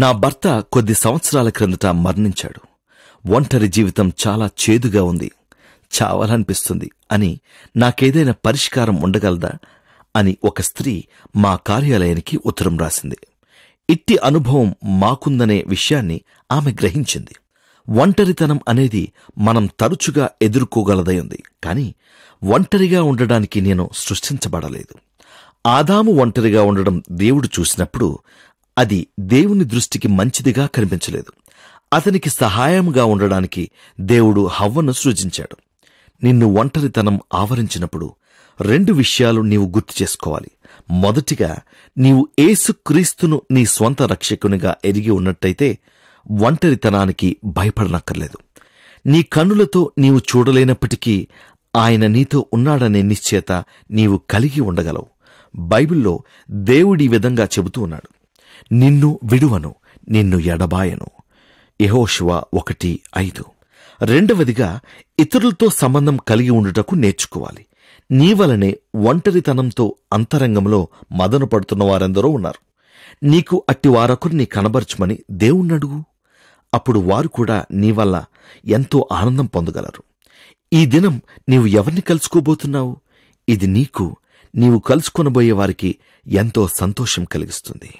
నా భర్త కొద్ది సంవత్సరాల క్రిందట మరణించాడు ఒంటరి జీవితం చాలా చేదుగా ఉంది చావాలనిపిస్తుంది అని నాకేదైనా పరిష్కారం ఉండగలదా అని ఒక స్త్రీ మా కార్యాలయానికి ఉత్తరం రాసింది ఇట్టి అనుభవం మాకుందనే విషయాన్ని ఆమె గ్రహించింది ఒంటరితనం అనేది మనం తరచుగా ఎదుర్కోగలదై ఉంది ఒంటరిగా ఉండడానికి నేను సృష్టించబడలేదు ఆదాము ఒంటరిగా ఉండడం దేవుడు చూసినప్పుడు అది దేవుని దృష్టికి మంచిదిగా కనిపించలేదు అతనికి సహాయంగా ఉండడానికి దేవుడు హవ్వను సృజించాడు నిన్ను ఒంటరితనం ఆవరించినప్పుడు రెండు విషయాలు నీవు గుర్తు చేసుకోవాలి మొదటిగా నీవు ఏసుక్రీస్తును నీ స్వంత రక్షకునిగా ఎరిగి ఉన్నట్టయితే ఒంటరితనానికి భయపడనక్కర్లేదు నీ కన్నులతో నీవు చూడలేనప్పటికీ ఆయన నీతో ఉన్నాడనే నిశ్చేత నీవు కలిగి ఉండగలవు బైబిల్లో దేవుడి విధంగా చెబుతూ ఉన్నాడు నిన్ను విడువను నిన్ను ఎడబాయను యహోశివ ఒకటి ఐదు రెండవదిగా ఇతరులతో సంబంధం కలిగి ఉండుటకు నేర్చుకోవాలి నీ వలనే ఒంటరితనంతో అంతరంగంలో మదన పడుతున్న వారెందరో ఉన్నారు నీకు అట్టి వారొకరిని కనబరచమని దేవుణ్ణడుగు అప్పుడు వారు కూడా నీ వల్ల ఎంతో ఆనందం పొందగలరు ఈ దినం నీవు ఎవరిని కలుసుకోబోతున్నావు ఇది నీకు నీవు కలుసుకొనబోయే వారికి ఎంతో సంతోషం కలిగిస్తుంది